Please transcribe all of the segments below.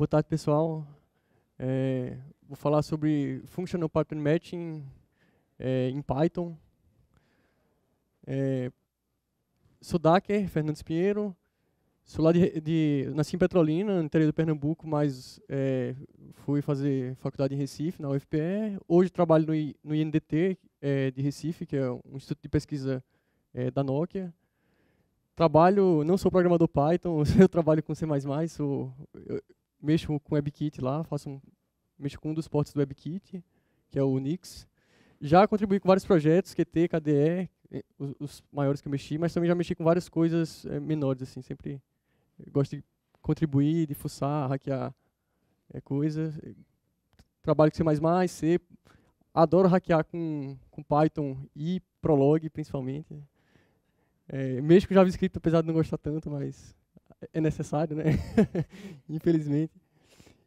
Boa tarde, pessoal. É, vou falar sobre Functional Pattern Matching é, em Python. É, sou Dacker, Fernandes Pinheiro. Sou lá de, de, nasci em Petrolina, no interior do Pernambuco, mas é, fui fazer faculdade em Recife, na UFPE. Hoje trabalho no, no INDT é, de Recife, que é um instituto de pesquisa é, da Nokia. Trabalho, não sou programador Python, eu trabalho com C++, sou, eu, mexo com o WebKit lá, faço um, mexo com um dos portes do WebKit, que é o Unix. Já contribuí com vários projetos, QT, KDE, os, os maiores que eu mexi, mas também já mexi com várias coisas é, menores, assim, sempre gosto de contribuir, de fuçar, hackear é, eh, coisas. Trabalho com C++, C, adoro hackear com, com Python e Prolog, principalmente. É, mexo com JavaScript, apesar de não gostar tanto, mas é necessário, né? Infelizmente.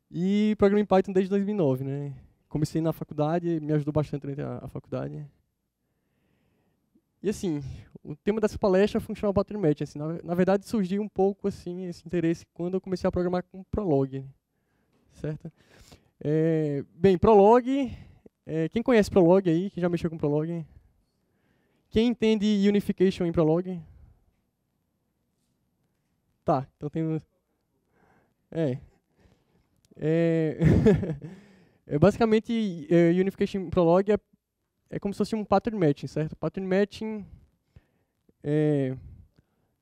E programei Python desde 2009, né? Comecei na faculdade, me ajudou bastante durante a, a faculdade. E assim, o tema dessa palestra é Functional Pattern Matching. Assim, na, na, verdade, surgiu um pouco assim esse interesse quando eu comecei a programar com Prolog, certo? É, bem, Prolog, é, quem conhece Prolog aí, quem já mexeu com Prolog? Quem entende Unification em Prolog? Tá, então tem. É. É. é basicamente, é, Unification Prologue é, é como se fosse um pattern matching, certo? Pattern matching. É,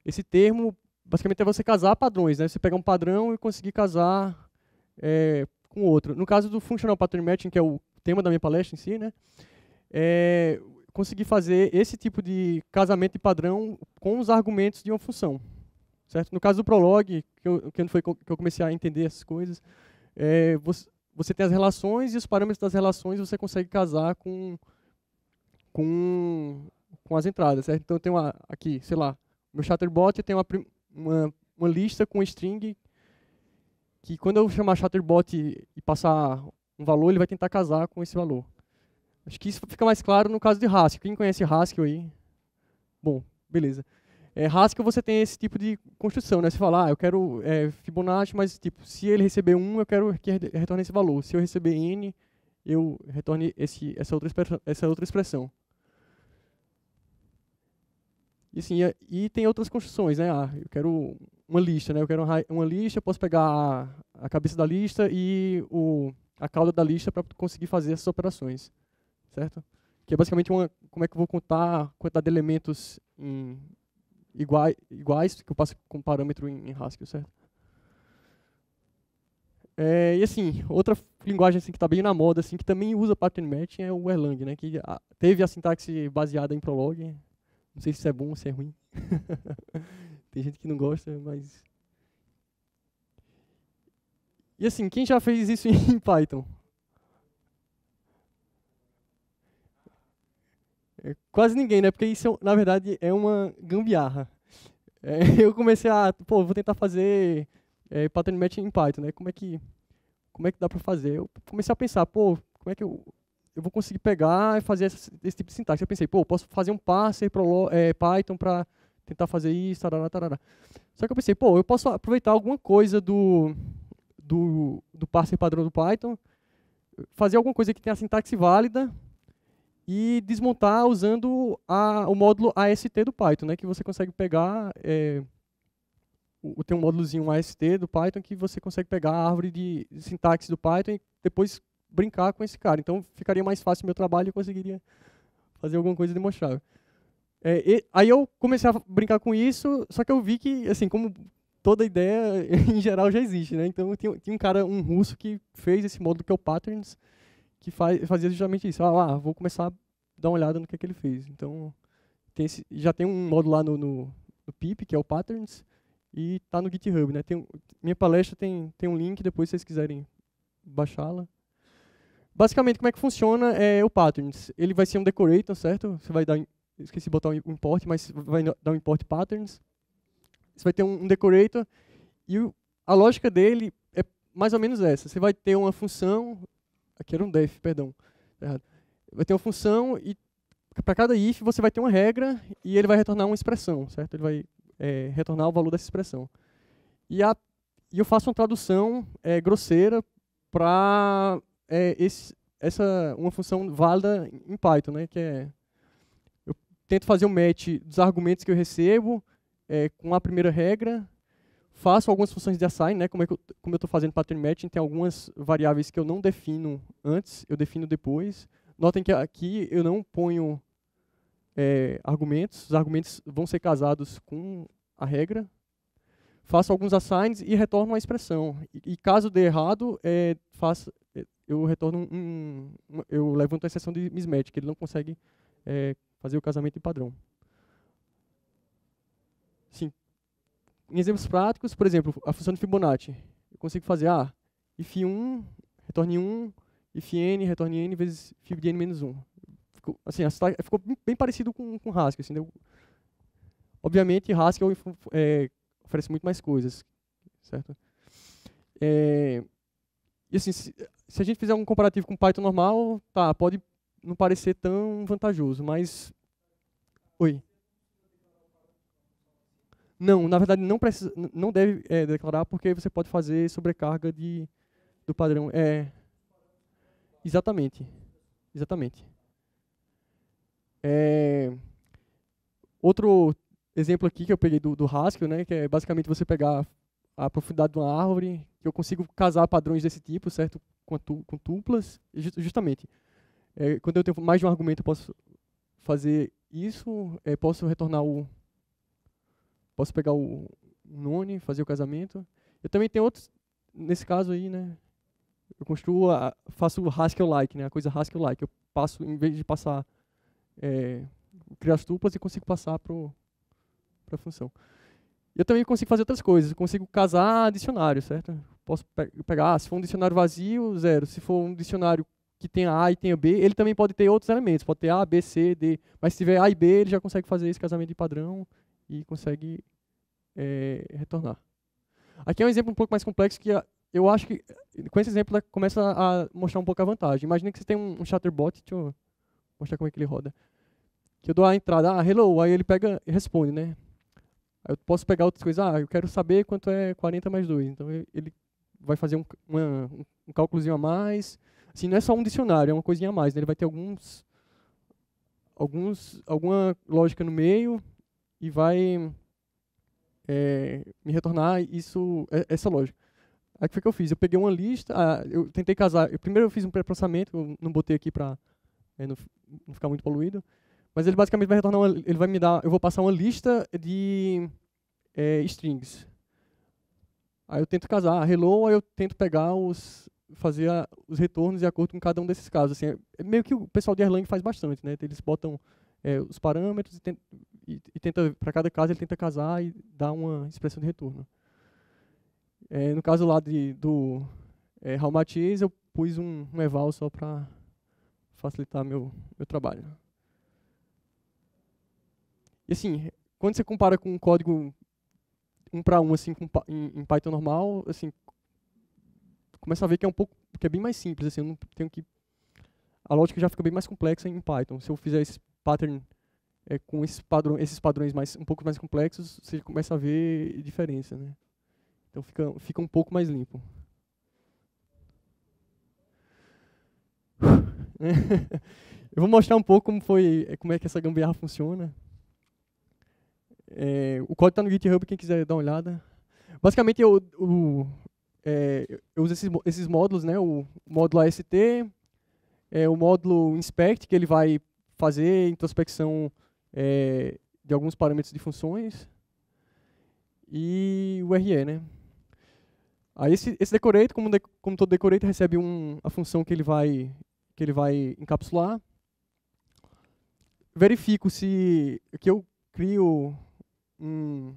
esse termo, basicamente, é você casar padrões, né? Você pegar um padrão e conseguir casar é, com outro. No caso do Functional Pattern Matching, que é o tema da minha palestra em si, né? É, conseguir fazer esse tipo de casamento de padrão com os argumentos de uma função. Certo? No caso do Prolog, que eu, que foi que eu comecei a entender essas coisas, é, você, você, tem as relações e os parâmetros das relações você consegue casar com, com, com as entradas. Certo? Então eu tenho uma, aqui, sei lá, meu chatterbot, eu tenho uma, uma, uma lista com string que quando eu chamar chatterbot e passar um valor, ele vai tentar casar com esse valor. Acho que isso fica mais claro no caso de Haskell. Quem conhece Haskell aí? Bom, beleza. É, Haskell você tem esse tipo de construção, né? Você fala, ah, eu quero é, Fibonacci, mas tipo, se ele receber 1, eu quero que retorne esse valor. Se eu receber n, eu retorne esse, essa, outra essa outra expressão. E, assim, e, e tem outras construções, né? Ah, eu quero uma lista, né? Eu quero uma, lista, eu posso pegar a, a, cabeça da lista e o, a cauda da lista para conseguir fazer essas operações, certo? Que é basicamente uma, como é que eu vou contar a quantidade de elementos em iguais, iguais que eu passo com parâmetro em, em Haskell, certo? É, e assim, outra linguagem assim, que está bem na moda, assim, que também usa pattern matching é o Erlang, né? Que a, teve a sintaxe baseada em Prolog. Não sei se isso é bom, se é ruim. Tem gente que não gosta, mas. E assim, quem já fez isso em Python? É, quase ninguém, né? Porque isso, é na verdade, é uma gambiarra. É, eu comecei a, pô, vou tentar fazer é, pattern matching em Python, né? Como é que, como é que dá para fazer? Eu comecei a pensar, pô, como é que eu, eu vou conseguir pegar e fazer esse, esse tipo de sintaxe? Eu pensei, pô, posso fazer um parser para é, Python para tentar fazer isso, tarará, tarará. Só que eu pensei, pô, eu posso aproveitar alguma coisa do, do, do parser padrão do Python, fazer alguma coisa que tenha a sintaxe válida e desmontar usando a, o módulo AST do Python, né, que você consegue pegar, é, o, tem um módulozinho AST do Python que você consegue pegar a árvore de sintaxe do Python e depois brincar com esse cara. Então ficaria mais fácil o meu trabalho e eu conseguiria fazer alguma coisa demonstrável. É, e, aí eu comecei a brincar com isso, só que eu vi que, assim, como toda ideia em geral já existe, né? Então tinha, tinha um cara, um russo, que fez esse módulo que é o Patterns, que faz, fazia justamente isso. Ah, ah, vou começar a dar uma olhada no que, é que ele fez. Então, tem esse, já tem um módulo lá no, no, no PIP, que é o Patterns, e está no GitHub. Né? Tem, minha palestra tem, tem um link, depois se vocês quiserem baixá-la. Basicamente, como é que funciona é o Patterns? Ele vai ser um decorator, certo? Você vai dar, esqueci de botar um import, mas vai dar um import Patterns. Você vai ter um, decorator, e a lógica dele é mais ou menos essa. Você vai ter uma função Aqui era um def, perdão. Tá errado. Vai ter uma função e para cada if você vai ter uma regra e ele vai retornar uma expressão, certo? Ele vai é, retornar o valor dessa expressão. E, a, e eu faço uma tradução é, grosseira para é, essa uma função válida em Python, né? Que é eu tento fazer o um match dos argumentos que eu recebo é, com a primeira regra faço algumas funções de assign, né, como, é eu, como eu estou fazendo pattern matching, tem algumas variáveis que eu não defino antes, eu defino depois. Notem que aqui eu não ponho é, argumentos, os argumentos vão ser casados com a regra. Faço alguns assigns e retorno uma expressão. E, e caso dê errado, é, faço, é, eu retorno um, um, eu levanto a exceção de mismatch, que ele não consegue é, fazer o casamento em padrão. Sim, em exemplos práticos, por exemplo, a função de Fibonacci. Eu consigo fazer A, if 1, retorne 1, if n, retorne n vezes fib de n menos 1. Assim, tá, ficou, assim, ficou bem parecido com, com Haskell. Assim, obviamente, Haskell é, oferece muito mais coisas. Certo? É, e assim, se, se, a gente fizer um comparativo com Python normal, tá, pode não parecer tão vantajoso, mas... Oi. Não, na verdade não precisa, não deve é, declarar porque você pode fazer sobrecarga de do padrão. É, exatamente, exatamente. É, outro exemplo aqui que eu peguei do, do Haskell, né, que é basicamente você pegar a profundidade de uma árvore, que eu consigo casar padrões desse tipo, certo, com, tu, com tuplas, justamente. É, quando eu tenho mais de um argumento, eu posso fazer isso, é, posso retornar o posso pegar o Nune, fazer o casamento. Eu também tenho outros, nesse caso aí, né? Eu construo, a, faço o Haskell like, né? A coisa Haskell like. Eu passo, em vez de passar, é, criar as tuplas e consigo passar para a função. Eu também consigo fazer outras coisas. Eu consigo casar dicionário, certo? Posso pe pegar, se for um dicionário vazio, zero. Se for um dicionário que tenha A e tenha B, ele também pode ter outros elementos. Pode ter A, B, C, D. Mas se tiver A e B, ele já consegue fazer esse casamento de padrão e consegue é, retornar. Aqui é um exemplo um pouco mais complexo que eu acho que com esse exemplo começa a mostrar um pouco a vantagem. Imagina que você tem um, chatterbot, deixa eu mostrar como é que ele roda. Que eu dou a entrada, ah, hello, aí ele pega e responde, né? Aí eu posso pegar outras coisas, ah, eu quero saber quanto é 40 mais 2. Então ele vai fazer um, uma, um cálculozinho a mais. Assim, não é só um dicionário, é uma coisinha a mais. Né? Ele vai ter alguns, alguns, alguma lógica no meio e vai é, me retornar isso, é, essa loja. Aí o que foi que eu fiz? Eu peguei uma lista, ah, eu tentei casar. Eu, primeiro eu fiz um pré-processamento, eu não botei aqui para é, não, não, ficar muito poluído. Mas ele basicamente vai retornar, uma, ele vai me dar, eu vou passar uma lista de é, strings. Aí eu tento casar, hello, aí eu tento pegar os, fazer a, os retornos de acordo com cada um desses casos. Assim, é, é meio que o pessoal de Erlang faz bastante, né? Eles botam é, os parâmetros e tentam, e, e tenta para cada caso ele tenta casar e dar uma expressão de retorno. É, no caso lá de, do é, Matisse, eu pus um, um eval só para facilitar meu, meu trabalho. E assim, quando você compara com um código um para um assim com, em, em, Python normal, assim, começa a ver que é um pouco, que é bem mais simples, assim, eu não tenho que a lógica já fica bem mais complexa em Python. Se eu fizer esse pattern é, com esses padrões, esses padrões mais, um pouco mais complexos, você começa a ver diferença. Né? Então fica, fica um pouco mais limpo. Eu vou mostrar um pouco como, foi, é, como é que essa gambiarra funciona. É, o código está no GitHub, quem quiser dar uma olhada. Basicamente, eu, o, é, eu uso esses, esses módulos, né? o módulo AST, é, o módulo inspect, que ele vai fazer introspecção é, de alguns parâmetros de funções e o RE, né? Aí esse, esse decorator, como, de, como todo decorator, recebe um, a função que ele vai, que ele vai encapsular. Verifico se que eu crio um,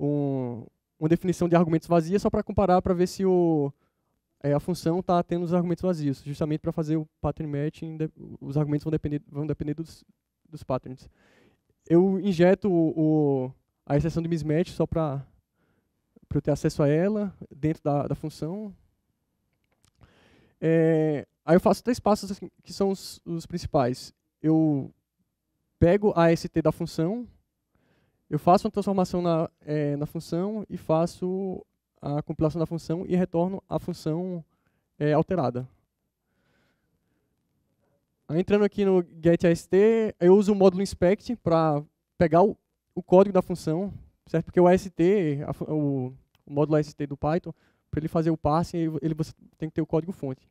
um, uma definição de argumentos vazia só para comparar, para ver se o, é, a função está tendo os argumentos vazios, justamente para fazer o pattern matching, os argumentos vão depender, vão depender dos, dos patterns. Eu injeto o, o a exceção de mismatch só para eu ter acesso a ela dentro da, da função. É, aí eu faço três passos assim, que são os, os principais. Eu pego a ST da função, eu faço uma transformação na, é, na função e faço a compilação da função e retorno a função é, alterada. Entrando aqui no getAST, eu uso o módulo inspect para pegar o, o, código da função, certo? Porque o AST, a, o, o, módulo AST do Python, para ele fazer o parsing, ele, você tem que ter o código fonte.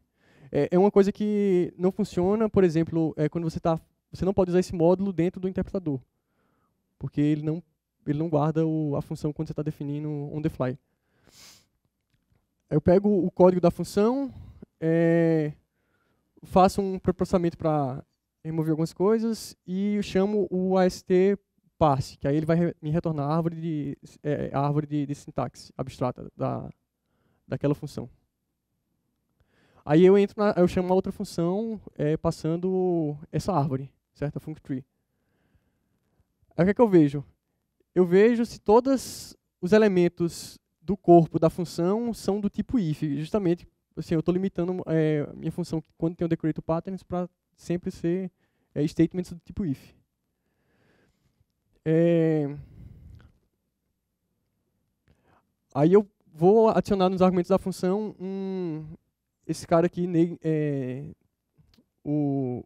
É, é uma coisa que não funciona, por exemplo, é quando você está, você não pode usar esse módulo dentro do interpretador, porque ele não ele não guarda o, a função quando você está definindo on the fly. Eu pego o código da função, é, faço um processamento para remover algumas coisas e chamo o AST parse, que aí ele vai me retornar a árvore de, é, a árvore de, de sintaxe abstrata da, daquela função. Aí eu entro, na, eu chamo uma outra função é, passando essa árvore, certo? A functree. Aí o que, é que eu vejo? Eu vejo se todos os elementos do corpo da função são do tipo if, justamente assim, eu estou limitando é, minha função quando tem o decorator patterns para sempre ser é, statements do tipo if. É, aí eu vou adicionar nos argumentos da função um, esse cara aqui, é, o,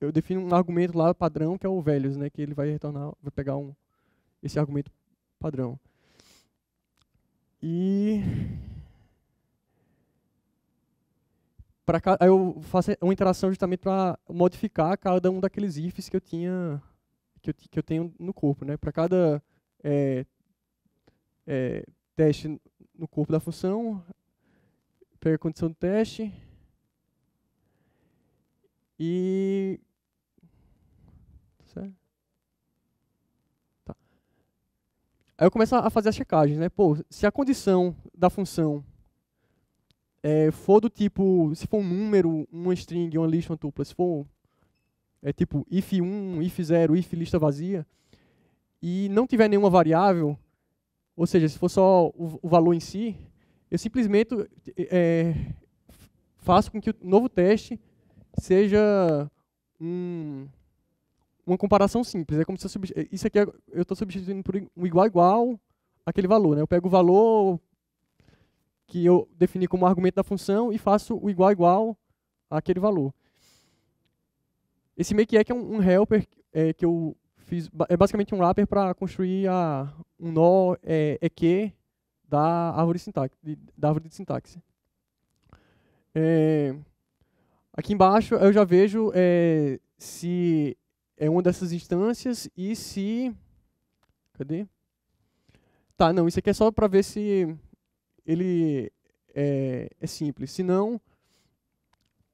eu defino um argumento lá padrão que é o values, né, que ele vai retornar, vai pegar um, esse argumento padrão. E para eu faço uma interação justamente para modificar cada um daqueles ifs que eu tinha que eu, que eu tenho no corpo, né? Para cada é, é, teste no corpo da função, pega a condição do teste e tá tá. Aí eu começo a fazer as checagens, né? Pô, se a condição da função é, for do tipo, se for um número, uma string, uma lista, uma tupla, se for é tipo if1, if0, if lista vazia, e não tiver nenhuma variável, ou seja, se for só o, o valor em si, eu simplesmente é, faço com que o novo teste seja um, uma comparação simples. É como se eu isso aqui é, eu estou substituindo por um igual igual aquele valor. Né? Eu pego o valor, que eu defini como argumento da função e faço o igual igual àquele valor. Esse make é, é um, um helper é, que eu fiz, é basicamente um wrapper para construir a, um nó é, é EQ da árvore, sintaxe, da árvore de sintaxe. É, aqui embaixo eu já vejo é, se é uma dessas instâncias e se... Cadê? Tá, não, isso aqui é só para ver se ele é, é simples. Se não,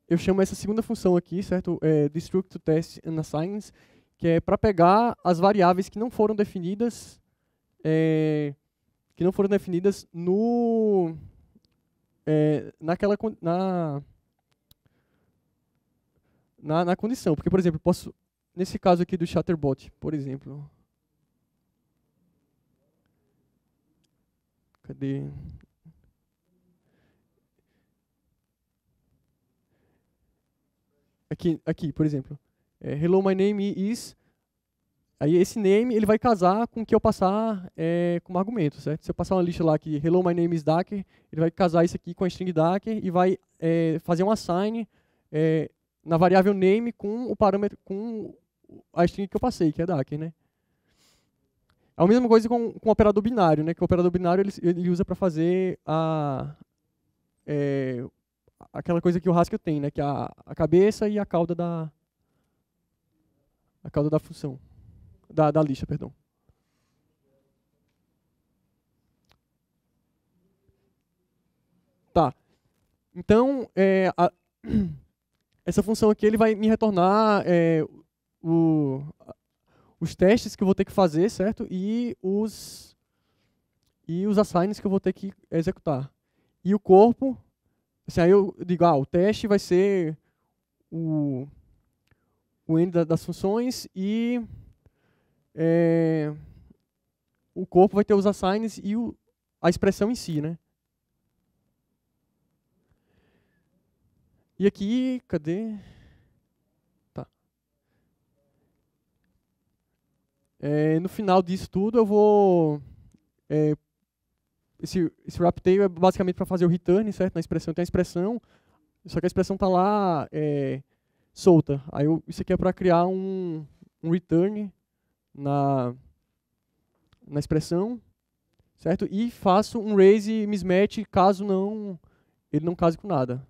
eu chamo essa segunda função aqui, certo? É, destruct to test and assigns, que é para pegar as variáveis que não foram definidas, é, que não foram definidas no é, naquela na, na na condição, porque por exemplo posso nesse caso aqui do chatterbot, por exemplo, cadê? Aqui, aqui por exemplo. É, Hello, my name is... Aí esse name ele vai casar com o que eu passar é, como argumento, certo? Se eu passar uma lista lá que hello, my name is Docker, ele vai casar isso aqui com a string Docker e vai é, fazer um assign é, na variável name com o parâmetro, com a string que eu passei, que é Docker, né? É a mesma coisa com, com o operador binário, né? Que o operador binário ele, ele usa para fazer a, é, aquela coisa que o Haskell tem, né? Que é a, a cabeça e a cauda da a cauda da função, da, da lixa, perdão. Tá. Então, é, a, essa função aqui ele vai me retornar é, o, os testes que eu vou ter que fazer, certo? E os e os assigns que eu vou ter que executar. E o corpo Assim, aí eu digo, ah, o teste vai ser o, o N das funções e é, o corpo vai ter os assigns e o, a expressão em si, né? E aqui, cadê? Tá. É, no final disso tudo, eu vou é, esse, esse wrap tail é basicamente para fazer o return, certo? Na expressão tem a expressão, só que a expressão está lá é, solta. Aí eu, isso aqui é para criar um, um return na, na expressão, certo? E faço um raise mismatch caso não ele não case com nada.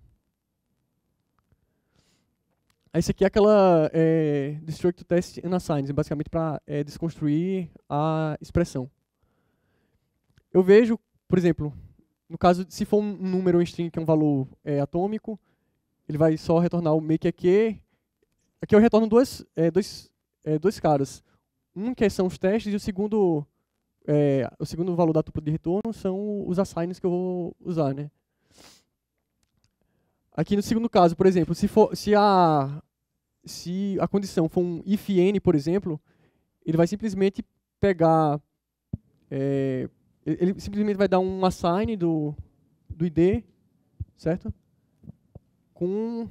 isso aqui é aquela é, Destruct Test unassigned, basicamente para é, desconstruir a expressão. Eu vejo por exemplo, no caso, se for um número em string que é um valor é, atômico, ele vai só retornar o make aqui. Aqui eu retorno dois, é, dois, é, dois caras. Um que são os testes e o segundo, é, o segundo valor da tupla de retorno são os assigns que eu vou usar. Né? Aqui no segundo caso, por exemplo, se, for, se, a, se a condição for um if n, por exemplo, ele vai simplesmente pegar é, ele simplesmente vai dar um assign do, do ID, certo? Com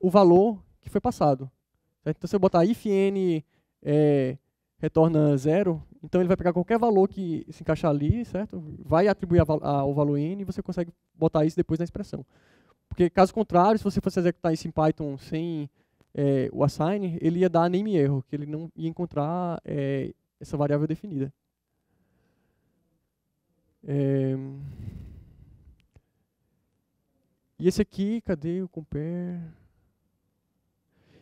o valor que foi passado. Certo? Então, se eu botar if n é, retorna zero, então ele vai pegar qualquer valor que se encaixar ali, certo? Vai atribuir a, a, o valor n e você consegue botar isso depois na expressão. Porque, caso contrário, se você fosse executar isso em Python sem é, o assign, ele ia dar name erro, que ele não ia encontrar é, essa variável definida. É, e esse aqui, cadê o compare?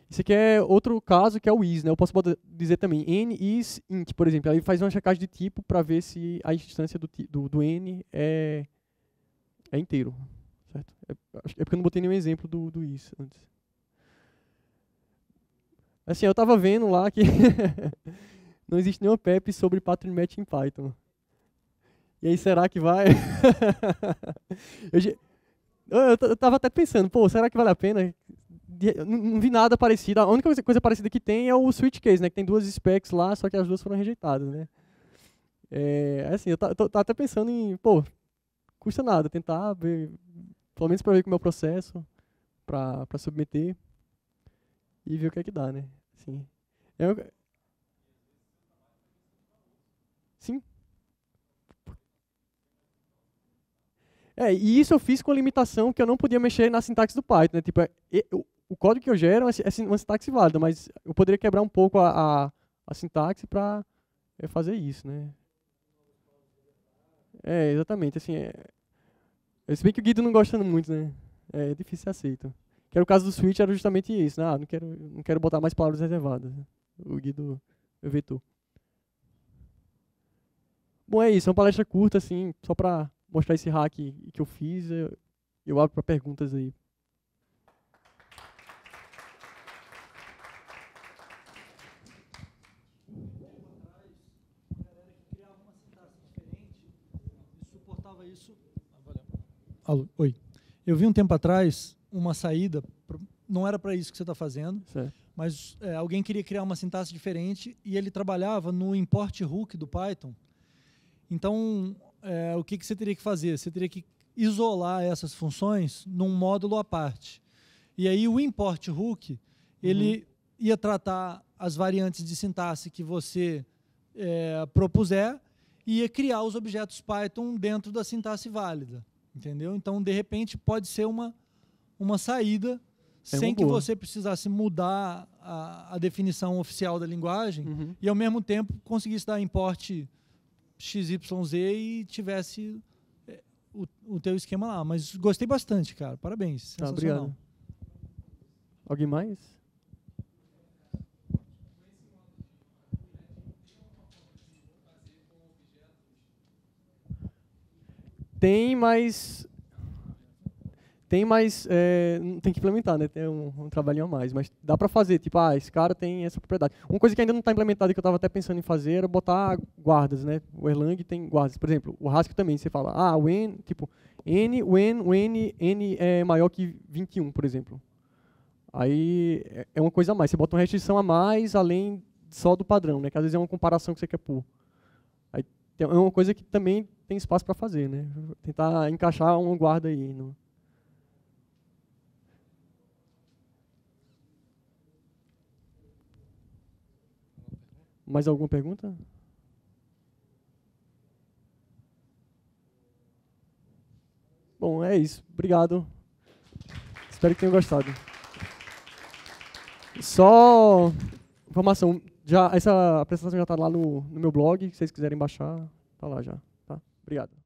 Esse aqui é outro caso que é o is, né? Eu posso dizer também n is int, por exemplo. Aí faz uma checagem de tipo para ver se a instância do, do, do, n é, é inteiro. Certo? É, é porque eu não botei nenhum exemplo do, do is antes. Assim, eu estava vendo lá que não existe nenhuma PEP sobre pattern match em Python. E aí, será que vai? eu, eu, eu tava até pensando, pô, será que vale a pena? Não, não, vi nada parecido. A única coisa, coisa parecida que tem é o Switch Case, né? Que tem duas specs lá, só que as duas foram rejeitadas, né? É, é assim, eu tava até pensando em, pô, custa nada tentar, ver, pelo menos para ver com é o meu processo, para submeter e ver o que é que dá, né? Assim, sim, é, É, e isso eu fiz com a limitação que eu não podia mexer na sintaxe do Python. Né? Tipo, é, o código que eu gero é, é uma sintaxe válida, mas eu poderia quebrar um pouco a, a, a sintaxe para é, fazer isso, né? É, exatamente, assim, é... Se bem que o Guido não gosta muito, né? É, é difícil ser aceito. Que era o caso do Switch, era justamente isso, né? Ah, não quero, não quero botar mais palavras reservadas. Né? O Guido vetou. Bom, é isso, é uma palestra curta, assim, só para mostrar esse hack que eu fiz. Eu, eu abro para perguntas aí. isso. Oi. Eu vi um tempo atrás uma saída, não era para isso que você está fazendo, certo. mas é, alguém queria criar uma sintaxe diferente e ele trabalhava no import hook do Python. Então, é, o que, que você teria que fazer? Você teria que isolar essas funções num módulo à parte. E aí o import hook, ele uhum. ia tratar as variantes de sintaxe que você é, propuser e ia criar os objetos Python dentro da sintaxe válida. Entendeu? Então, de repente, pode ser uma, uma saída é sem que você precisasse mudar a, a, definição oficial da linguagem uhum. e, ao mesmo tempo, conseguisse dar import XYZ e tivesse é, o, o teu esquema lá. Mas gostei bastante, cara. Parabéns. Tá, obrigado. Alguém mais? Tem, mas tem, mas é, hum, tem que implementar, né? Tem um, um trabalhinho a mais. Mas dá para fazer, tipo, ah, esse cara tem essa propriedade. Uma coisa que ainda não está implementada, que eu estava até pensando em fazer, era botar guardas, né? O Erlang tem guardas. Por exemplo, o Haskell também, você fala, ah, when, tipo, n, when, when, n é maior que 21, por exemplo. Aí é, é uma coisa a mais. Você bota uma restrição a mais, além só do padrão, né? Que às vezes é uma comparação que você quer pôr. Aí, é uma coisa que também tem espaço para fazer, né? Tentar encaixar um guarda aí no, Mais alguma pergunta? Bom, é isso. Obrigado. Espero que tenham gostado. Só informação, já, essa apresentação já está lá no, no meu blog, se vocês quiserem baixar, está lá já. Tá? Obrigado.